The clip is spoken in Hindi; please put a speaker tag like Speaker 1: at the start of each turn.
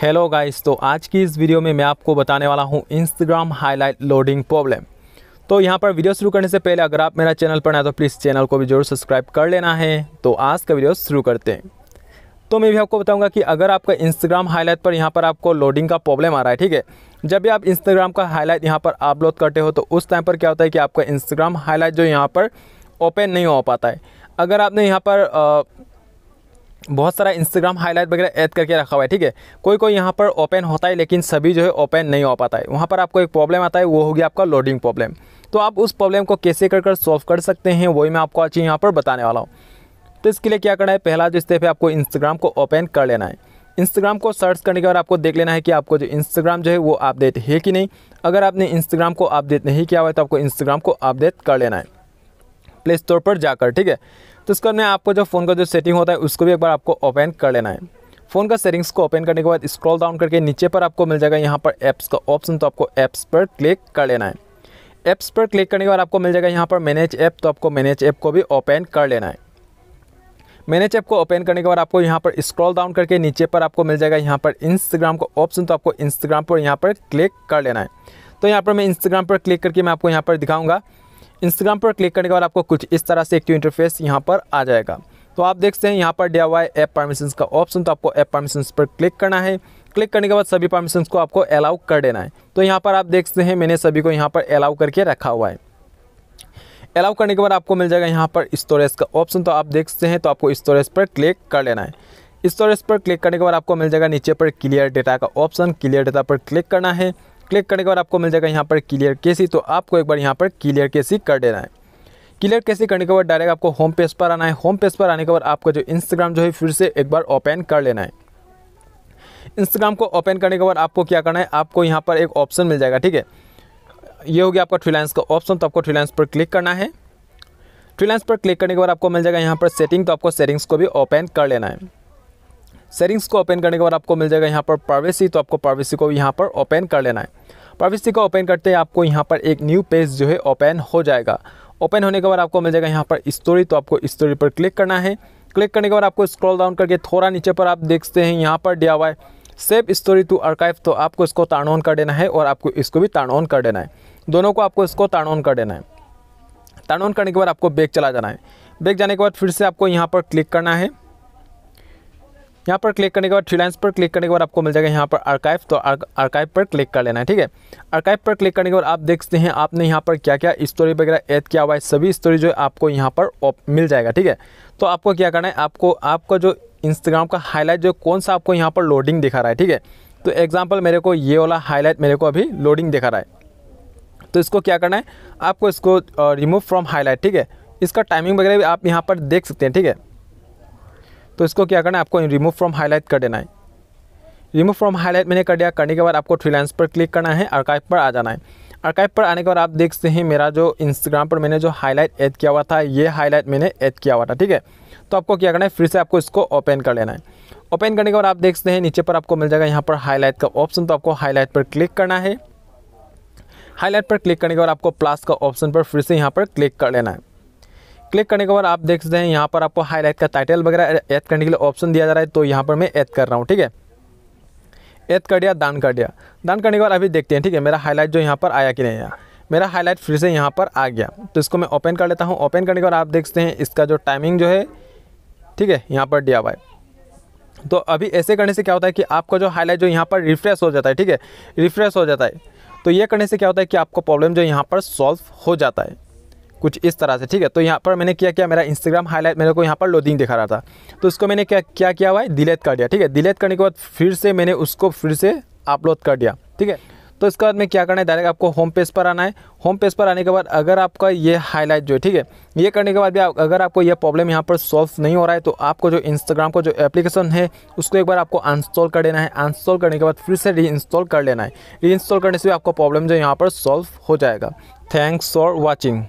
Speaker 1: हेलो गाइस तो आज की इस वीडियो में मैं आपको बताने वाला हूँ इंस्टाग्राम हाईलाइट लोडिंग प्रॉब्लम तो यहाँ पर वीडियो शुरू करने से पहले अगर आप मेरा चैनल पर ना तो प्लीज़ चैनल को भी जरूर सब्सक्राइब कर लेना है तो आज का वीडियो शुरू करते हैं तो मैं भी आपको बताऊंगा कि अगर आपका इंस्टाग्राम हाईलाइट पर यहाँ पर आपको लोडिंग का प्रॉब्लम आ रहा है ठीक है जब भी आप इंस्टाग्राम का हाईलाइट यहाँ पर अपलोड करते हो तो उस टाइम पर क्या होता है कि आपका इंस्टाग्राम हाईलाइट जो यहाँ पर ओपन नहीं हो पाता है अगर आपने यहाँ पर बहुत सारा इंस्टाग्राम हाईलाइट वगैरह ऐड करके रखा हुआ है ठीक है कोई कोई यहाँ पर ओपन होता है लेकिन सभी जो है ओपन नहीं हो पाता है वहाँ पर आपको एक प्रॉब्लम आता है वो होगी आपका लोडिंग प्रॉब्लम तो आप उस प्रॉब्लम को कैसे कर कर सॉल्व कर सकते हैं वही मैं आपको आज यहाँ पर बताने वाला हूँ तो इसके लिए क्या करना है पहला जो स्टेप है आपको इंस्टाग्राम को ओपन कर लेना है इंस्टाग्राम को सर्च करने के बाद आपको देख लेना है कि आपको जो इंस्टाग्राम जो है वो अपडेट है कि नहीं अगर आपने इंस्टाग्राम को अपडेट नहीं किया हुआ है तो आपको इंस्टाग्राम को अपडेट कर लेना है प्ले स्टोर पर जाकर ठीक है तो इसके बाद में आपको जो फ़ोन का जो सेटिंग होता है उसको भी एक बार आपको ओपन कर लेना है फ़ोन का सेटिंग्स को ओपन करने के बाद स्क्रॉल डाउन करके नीचे पर आपको मिल जाएगा यहाँ पर ऐप्स का ऑप्शन तो आपको ऐप्स पर क्लिक कर लेना है ऐप्स पर क्लिक करने के बाद आपको मिल जाएगा यहाँ पर मैनेज ऐप तो आपको मैनेज ऐप को भी ओपन कर लेना है मैनेज ऐप को ओपन करने के बाद आपको यहाँ पर स्क्रॉल डाउन करके नीचे पर आपको मिल जाएगा यहाँ पर इंस्टाग्राम का ऑप्शन तो आपको इंस्टाग्राम पर यहाँ पर क्लिक कर लेना है तो यहाँ पर मैं इंस्टाग्राम पर क्लिक करके मैं आपको यहाँ पर दिखाऊंगा इंस्टाग्राम पर क्लिक करने के बाद आपको कुछ इस तरह से एक इंटरफेस यहाँ पर आ जाएगा तो आप देखते हैं यहाँ पर डी हुआ है ऐप परमिशंस का ऑप्शन तो आपको ऐप परमिशंस पर क्लिक करना है क्लिक करने के बाद सभी परमिशन को आपको अलाउ कर देना है तो यहाँ पर आप देखते हैं मैंने सभी को यहाँ पर अलाउ करके रखा हुआ है अलाउ करने के बाद आपको मिल जाएगा यहाँ पर स्टोरेज का ऑप्शन तो आप देखते हैं तो आपको स्टोरेज पर क्लिक कर लेना है स्टोरेज पर क्लिक करने के बाद आपको मिल जाएगा नीचे पर क्लियर डेटा का ऑप्शन क्लियर डेटा पर क्लिक करना है क्लिक करने के बाद आपको मिल जाएगा यहाँ पर क्लियर केसी तो आपको एक बार यहाँ पर क्लियर केसी कर देना है क्लियर कैसे करने के बाद डायरेक्ट आपको होम पेज पर आना है होम पेज पर आने के बाद आपका जो इंस्टाग्राम जो है फिर से एक बार ओपन कर लेना है इंस्टाग्राम को ओपन करने के बाद आपको क्या करना है आपको यहाँ पर एक ऑप्शन मिल जाएगा ठीक है ये हो गया आपका फ्रीलांस का ऑप्शन तो आपको फ्रीलांस पर क्लिक करना है फ्रीलांस पर क्लिक करने के बाद आपको मिल जाएगा यहाँ पर सेटिंग तो आपको सेटिंग्स को भी ओपन कर लेना है सेटिंग्स को ओपन करने के बाद आपको मिल जाएगा यहाँ पर प्राइवेसी तो आपको प्राइवेसी को भी यहाँ पर ओपन कर लेना है प्राइवेसी का ओपन करते हैं आपको यहाँ पर एक न्यू पेज जो है ओपन हो जाएगा ओपन होने के बाद आपको मिल जाएगा यहाँ पर स्टोरी तो आपको स्टोरी पर क्लिक करना है क्लिक करने के बाद आपको स्क्रॉल डाउन करके थोड़ा नीचे पर आप देखते हैं यहाँ पर डिया हुआ है सेव स्टोरी टू अर्काइव तो आपको इसको टर्न ऑन कर देना है और आपको इसको भी टर्न ऑन कर देना है दोनों को आपको इसको टर्न ऑन कर देना है टर्न ऑन करने के बाद आपको बैग चला जाना है बैग जाने के बाद फिर से आपको यहाँ पर क्लिक करना है यहाँ पर क्लिक करने के बाद थ्री लाइन्स पर क्लिक करने के बाद आपको मिल जाएगा यहाँ पर आर्काइव तो आर्काइव पर क्लिक कर लेना है ठीक है आर्काइव पर क्लिक करने के बाद आप देखते हैं आपने यहाँ पर क्या क्या स्टोरी वगैरह ऐड किया हुआ है सभी स्टोरी जो है आपको यहाँ पर मिल जाएगा ठीक है तो आपको क्या करना है आपको आपका जो इंस्टाग्राम का हाईलाइट जो कौन सा आपको यहाँ पर लोडिंग दिखा रहा है ठीक है तो एग्जाम्पल मेरे को ये वाला हाईलाइट मेरे को अभी लोडिंग दिखा रहा है तो इसको क्या करना है आपको इसको रिमूव फ्रॉम हाईलाइट ठीक है इसका टाइमिंग वगैरह भी आप यहाँ पर देख सकते हैं ठीक है तो इसको क्या करना है आपको रिमूव फ्रॉम हाईलाइट कर देना है रिमूव फ्रॉम हाईलाइट मैंने कर दिया करने के बाद आपको थ्री लाइन्स पर क्लिक करना है आर्काइव पर आ जाना है आर्काइव पर आने के बाद आप देखते हैं मेरा जो इंस्टाग्राम पर मैंने जो हाईलाइट ऐड किया हुआ था ये हाईलाइट मैंने ऐड किया हुआ था ठीक है तो आपको क्या करना है फिर से आपको इसको ओपन कर लेना है ओपन करने के बाद आप देखते हैं नीचे पर आपको मिल जाएगा यहाँ पर हाईलाइट का ऑप्शन तो आपको हाईलाइट पर क्लिक करना है हाईलाइट पर क्लिक करने के बाद आपको प्लस का ऑप्शन पर फिर से यहाँ पर क्लिक कर लेना है क्लिक करने के बाद आप देख सकते हैं यहाँ पर आपको हाईलाइट का टाइटल वगैरह ऐड करने के लिए ऑप्शन दिया जा रहा है तो यहाँ पर मैं ऐड कर रहा हूँ ठीक है ऐड कर दिया दान कर दिया दान करने के बाद अभी देखते हैं ठीक है मेरा हाईलाइट जो यहाँ पर आया कि नहीं आया मेरा हाईलाइट फिर से यहाँ पर आ गया तो इसको मैं ओपन कर लेता हूँ ओपन करने के बाद आप देख सकते हैं इसका जो टाइमिंग जो है ठीक है यहाँ पर दिया हुआ है तो अभी ऐसे करने से क्या होता है कि आपका जो हाईलाइट जो यहाँ पर रिफ्रेश हो जाता है ठीक है रिफ्रेश हो जाता है तो ये करने से क्या होता है कि आपको प्रॉब्लम जो यहाँ पर सॉल्व हो जाता है कुछ इस तरह से ठीक है तो यहाँ पर मैंने क्या किया मेरा इंस्टाग्राम हाईलाइट मेरे को यहाँ पर लोडिंग दिखा रहा था तो उसको मैंने क्या क्या किया हुआ है डिलेट कर दिया ठीक है डिलेट करने के बाद फिर से मैंने उसको फिर से अपलोड कर दिया ठीक है तो इसके बाद में क्या करना है डायरेक्ट आपको होम पेज पर आना है होम पेज पर आने के बाद अगर आपका ये हाईलाइट जो है ठीक है ये करने के बाद भी अगर आपको ये प्रॉब्लम यहाँ पर सॉल्व नहीं हो रहा है तो आपको जो इंस्टाग्राम का जो एप्लीकेशन है उसको एक बार आपको अनस्टॉल कर देना है अनस्टॉल करने के बाद फिर से री कर लेना है री करने से भी आपका प्रॉब्लम जो यहाँ पर सॉल्व हो जाएगा थैंक्स फॉर वॉचिंग